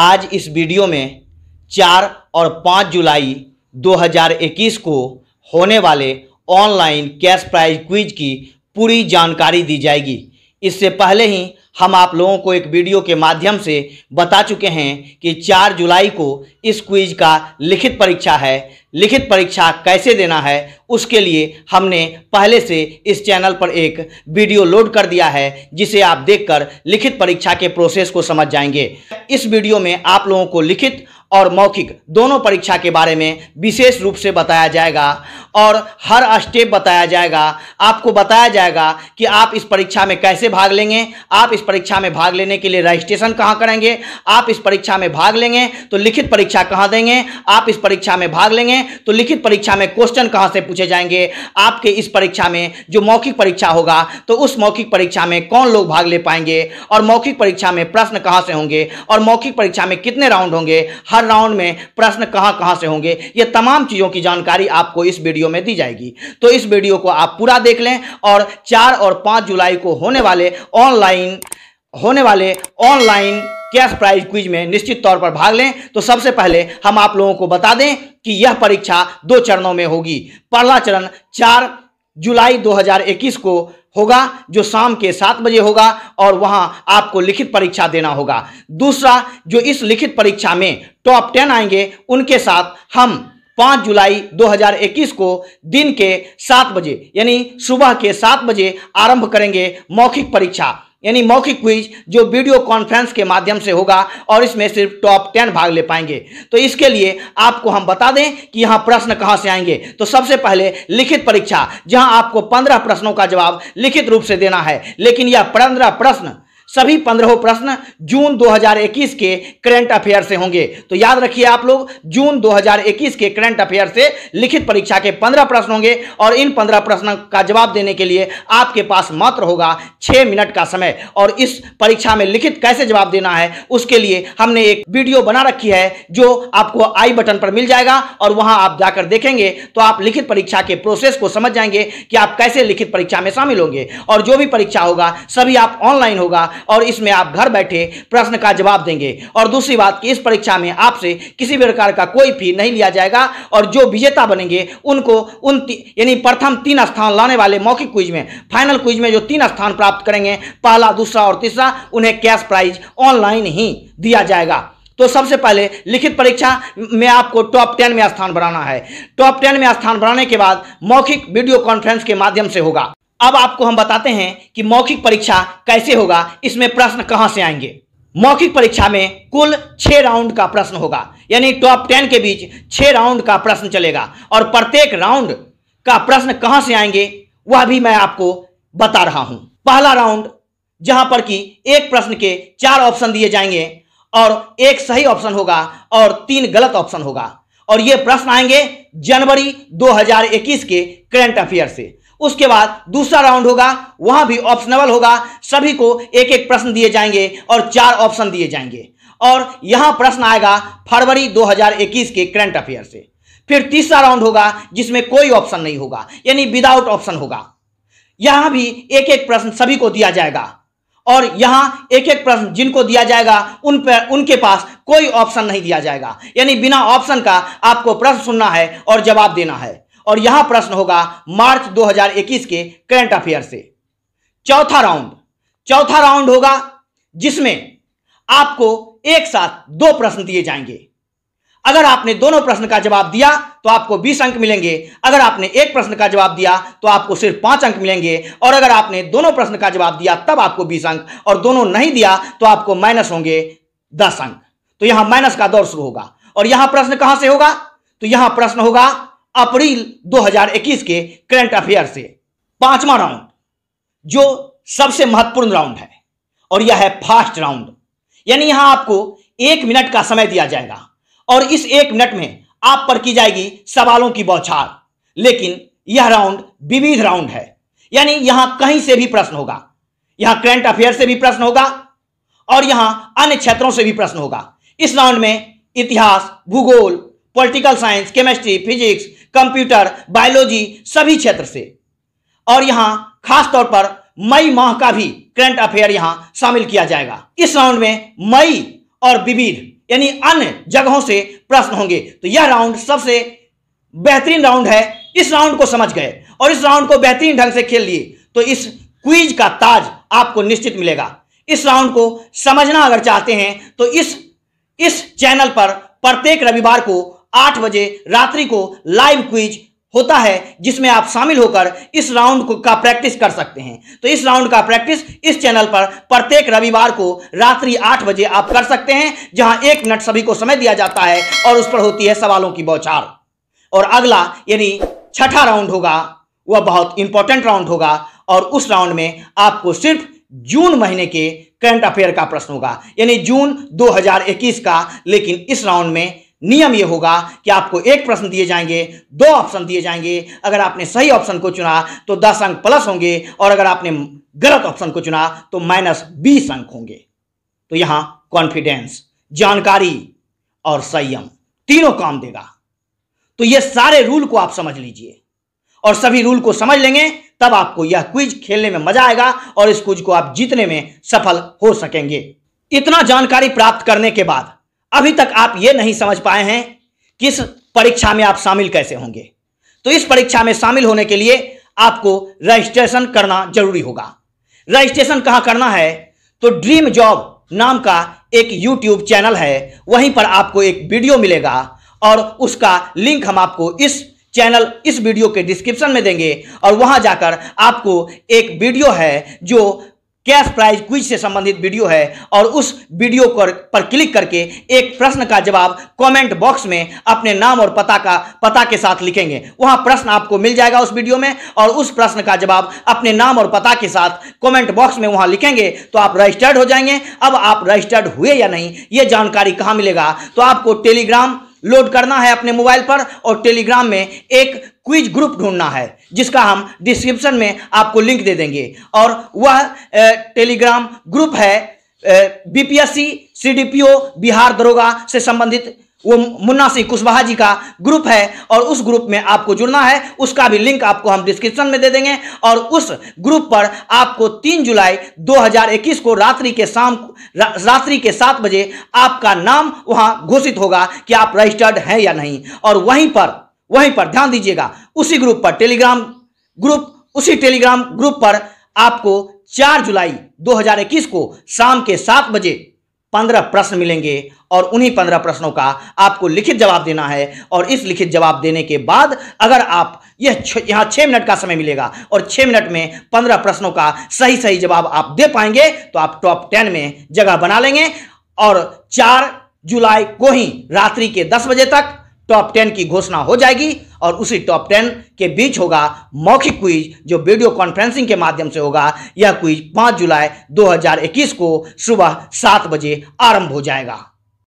आज इस वीडियो में चार और पाँच जुलाई 2021 को होने वाले ऑनलाइन कैश प्राइज क्विज की पूरी जानकारी दी जाएगी इससे पहले ही हम आप लोगों को एक वीडियो के माध्यम से बता चुके हैं कि 4 जुलाई को इस क्विज का लिखित परीक्षा है लिखित परीक्षा कैसे देना है उसके लिए हमने पहले से इस चैनल पर एक वीडियो लोड कर दिया है जिसे आप देखकर लिखित परीक्षा के प्रोसेस को समझ जाएंगे इस वीडियो में आप लोगों को लिखित और मौखिक दोनों परीक्षा के बारे में विशेष रूप से बताया जाएगा और हर स्टेप बताया जाएगा आपको बताया जाएगा कि आप इस परीक्षा में कैसे भाग लेंगे आप इस परीक्षा में भाग लेने के लिए रजिस्ट्रेशन कहाँ करेंगे आप इस परीक्षा में भाग लेंगे तो लिखित परीक्षा कहाँ देंगे आप इस परीक्षा में भाग लेंगे तो लिखित परीक्षा में क्वेश्चन कहाँ से पूछे जाएंगे आपके इस परीक्षा में जो मौखिक परीक्षा होगा तो उस मौखिक परीक्षा में कौन लोग भाग ले पाएंगे और मौखिक परीक्षा में प्रश्न कहाँ से होंगे और मौखिक परीक्षा में कितने राउंड होंगे हर राउंड में प्रश्न कहाँ कहाँ से होंगे ये तमाम चीज़ों की जानकारी आपको इस वीडियो में दी जाएगी तो इस वीडियो को आप पूरा देख लें और चार और पाँच जुलाई को होने वाले ऑनलाइन होने वाले ऑनलाइन कैश प्राइज क्विज में निश्चित तौर पर भाग लें तो सबसे पहले हम आप लोगों को बता दें कि यह परीक्षा दो चरणों में होगी पहला चरण चार जुलाई 2021 को होगा जो शाम के सात बजे होगा और वहां आपको लिखित परीक्षा देना होगा दूसरा जो इस लिखित परीक्षा में टॉप टेन आएंगे उनके साथ हम पाँच जुलाई 2021 को दिन के सात बजे यानी सुबह के सात बजे आरंभ करेंगे मौखिक परीक्षा यानी मौखिक क्विज जो वीडियो कॉन्फ्रेंस के माध्यम से होगा और इसमें सिर्फ टॉप टेन भाग ले पाएंगे तो इसके लिए आपको हम बता दें कि यहाँ प्रश्न कहाँ से आएंगे तो सबसे पहले लिखित परीक्षा जहाँ आपको पंद्रह प्रश्नों का जवाब लिखित रूप से देना है लेकिन यह पंद्रह प्रश्न सभी पंद्रह प्रश्न जून 2021 के करंट अफेयर से होंगे तो याद रखिए आप लोग जून 2021 के करंट अफेयर से लिखित परीक्षा के पंद्रह प्रश्न होंगे और इन पंद्रह प्रश्न का जवाब देने के लिए आपके पास मात्र होगा छह मिनट का समय और इस परीक्षा में लिखित कैसे जवाब देना है उसके लिए हमने एक वीडियो बना रखी है जो आपको आई बटन पर मिल जाएगा और वहां आप जाकर देखेंगे तो आप लिखित परीक्षा के प्रोसेस को समझ जाएंगे कि आप कैसे लिखित परीक्षा में शामिल होंगे और जो भी परीक्षा होगा सभी आप ऑनलाइन होगा और इसमें आप घर बैठे प्रश्न का जवाब देंगे और दूसरी बात कि इस परीक्षा में आपसे किसी भी प्रकार का कोई फी नहीं लिया जाएगा और जो विजेता बनेंगे उनको उन यानी प्रथम तीन स्थान लाने वाले मौखिक क्विज में फाइनल क्विज में जो तीन स्थान प्राप्त करेंगे पहला दूसरा और तीसरा उन्हें कैश प्राइज ऑनलाइन ही दिया जाएगा तो सबसे पहले लिखित परीक्षा में आपको टॉप टेन में स्थान बनाना है टॉप टेन में स्थान बनाने के बाद मौखिक वीडियो कॉन्फ्रेंस के माध्यम से होगा अब आपको हम बताते हैं कि मौखिक परीक्षा कैसे होगा इसमें प्रश्न कहां से आएंगे मौखिक परीक्षा में कुल छह राउंड का प्रश्न होगा यानी टॉप टेन के बीच छह राउंड का प्रश्न चलेगा और प्रत्येक राउंड का प्रश्न कहां से आएंगे वह भी मैं आपको बता रहा हूं पहला राउंड जहां पर कि एक प्रश्न के चार ऑप्शन दिए जाएंगे और एक सही ऑप्शन होगा और तीन गलत ऑप्शन होगा और ये प्रश्न आएंगे जनवरी 2021 के करंट अफेयर से उसके बाद दूसरा राउंड होगा वहां भी ऑप्शनेबल होगा सभी को एक एक प्रश्न दिए जाएंगे और चार ऑप्शन दिए जाएंगे और यहां प्रश्न आएगा फरवरी 2021 के करंट अफेयर से फिर तीसरा राउंड होगा जिसमें कोई ऑप्शन नहीं होगा यानी विदाउट ऑप्शन होगा यहां भी एक एक प्रश्न सभी को दिया जाएगा और यहां एक एक प्रश्न जिनको दिया जाएगा उन पर उनके पास कोई ऑप्शन नहीं दिया जाएगा यानी बिना ऑप्शन का आपको प्रश्न सुनना है और जवाब देना है और यहां प्रश्न होगा मार्च 2021 के करंट अफेयर से चौथा राउंड चौथा राउंड होगा जिसमें आपको एक साथ दो प्रश्न दिए जाएंगे अगर आपने दोनों प्रश्न का जवाब दिया तो आपको 20 अंक मिलेंगे अगर आपने एक प्रश्न का जवाब दिया तो आपको सिर्फ पांच अंक मिलेंगे और अगर आपने दोनों प्रश्न का जवाब दिया तब आपको 20 अंक और दोनों नहीं दिया तो आपको माइनस होंगे 10 अंक तो यहां माइनस का दौर शुरू होगा और यहां प्रश्न कहां से होगा तो यहां प्रश्न होगा अप्रैल 2021 के करंट अफेयर से पांचवा राउंड जो सबसे महत्वपूर्ण राउंड है और यह है फास्ट राउंड यानी यहां आपको एक मिनट का समय दिया जाएगा और इस एक मिनट में आप पर की जाएगी सवालों की बौछार लेकिन यह राउंड विविध राउंड है यानी यहां कहीं से भी प्रश्न होगा यहां करंट अफेयर से भी प्रश्न होगा और यहां अन्य क्षेत्रों से भी प्रश्न होगा इस राउंड में इतिहास भूगोल political science chemistry physics computer biology सभी क्षेत्र से और यहां खास तौर पर मई माह का भी करंट अफेयर यहां शामिल किया जाएगा इस राउंड में मई और विविध यानी अन्य जगहों से प्रश्न होंगे तो यह राउंड सबसे बेहतरीन राउंड है इस राउंड को समझ गए और इस राउंड को बेहतरीन ढंग से खेल लिए तो इस क्विज का ताज आपको निश्चित मिलेगा इस राउंड को समझना अगर चाहते हैं तो इस इस चैनल पर प्रत्येक रविवार को आठ बजे रात्रि को लाइव क्विज होता है जिसमें आप शामिल होकर इस राउंड को का प्रैक्टिस कर सकते हैं तो इस राउंड का प्रैक्टिस इस चैनल पर प्रत्येक रविवार को रात्रि आठ बजे आप कर सकते हैं जहां एक मिनट सभी को समय दिया जाता है और उस पर होती है सवालों की बौछार और अगला यानी छठा राउंड होगा वह बहुत इंपॉर्टेंट राउंड होगा और उस राउंड में आपको सिर्फ जून महीने के करंट अफेयर का प्रश्न होगा यानी जून दो का लेकिन इस राउंड में नियम यह होगा कि आपको एक प्रश्न दिए जाएंगे दो ऑप्शन दिए जाएंगे अगर आपने सही ऑप्शन को चुना तो दस अंक प्लस होंगे और अगर आपने गलत ऑप्शन को चुना तो माइनस बीस अंक होंगे तो यहां कॉन्फिडेंस जानकारी और संयम तीनों काम देगा तो यह सारे रूल को आप समझ लीजिए और सभी रूल को समझ लेंगे तब आपको यह क्विज खेलने में मजा आएगा और इस क्विज को आप जीतने में सफल हो सकेंगे इतना जानकारी प्राप्त करने के बाद अभी तक आप ये नहीं समझ पाए हैं कि इस परीक्षा में आप शामिल कैसे होंगे तो इस परीक्षा में शामिल होने के लिए आपको रजिस्ट्रेशन करना जरूरी होगा रजिस्ट्रेशन कहाँ करना है तो ड्रीम जॉब नाम का एक यूट्यूब चैनल है वहीं पर आपको एक वीडियो मिलेगा और उसका लिंक हम आपको इस चैनल इस वीडियो के डिस्क्रिप्शन में देंगे और वहां जाकर आपको एक वीडियो है जो कैश प्राइज क्विज से संबंधित वीडियो है और उस वीडियो कर, पर क्लिक करके एक प्रश्न का जवाब कमेंट बॉक्स में अपने नाम और पता का पता के साथ लिखेंगे वहां प्रश्न आपको मिल जाएगा उस वीडियो में और उस प्रश्न का जवाब अपने नाम और पता के साथ कमेंट बॉक्स में वहां लिखेंगे तो आप रजिस्टर्ड हो जाएंगे अब आप रजिस्टर्ड हुए या नहीं ये जानकारी कहाँ मिलेगा तो आपको टेलीग्राम लोड करना है अपने मोबाइल पर और टेलीग्राम में एक क्विज ग्रुप ढूंढना है जिसका हम डिस्क्रिप्शन में आपको लिंक दे देंगे और वह टेलीग्राम ग्रुप है बीपीएससी सीडीपीओ बिहार दरोगा से संबंधित वो मुन्ना सिंह कुशवाहा जी का ग्रुप है और उस ग्रुप में आपको जुड़ना है उसका भी लिंक आपको हम डिस्क्रिप्शन में दे देंगे और उस ग्रुप पर आपको 3 जुलाई 2021 को रात्रि के शाम रा, रात्रि के सात बजे आपका नाम वहां घोषित होगा कि आप रजिस्टर्ड हैं या नहीं और वहीं पर वहीं पर ध्यान दीजिएगा उसी ग्रुप पर टेलीग्राम ग्रुप उसी टेलीग्राम ग्रुप पर आपको 4 जुलाई 2021 को शाम के सात बजे पंद्रह प्रश्न मिलेंगे और उन्हीं पंद्रह प्रश्नों का आपको लिखित जवाब देना है और इस लिखित जवाब देने के बाद अगर आप यह यहाँ छः मिनट का समय मिलेगा और छः मिनट में पंद्रह प्रश्नों का सही सही जवाब आप दे पाएंगे तो आप टॉप टेन में जगह बना लेंगे और चार जुलाई को ही रात्रि के दस बजे तक टॉप टेन की घोषणा हो जाएगी और उसी टॉप टेन के बीच होगा मौखिक क्विज जो वीडियो कॉन्फ्रेंसिंग के माध्यम से होगा यह क्विज 5 जुलाई 2021 को सुबह सात बजे आरंभ हो जाएगा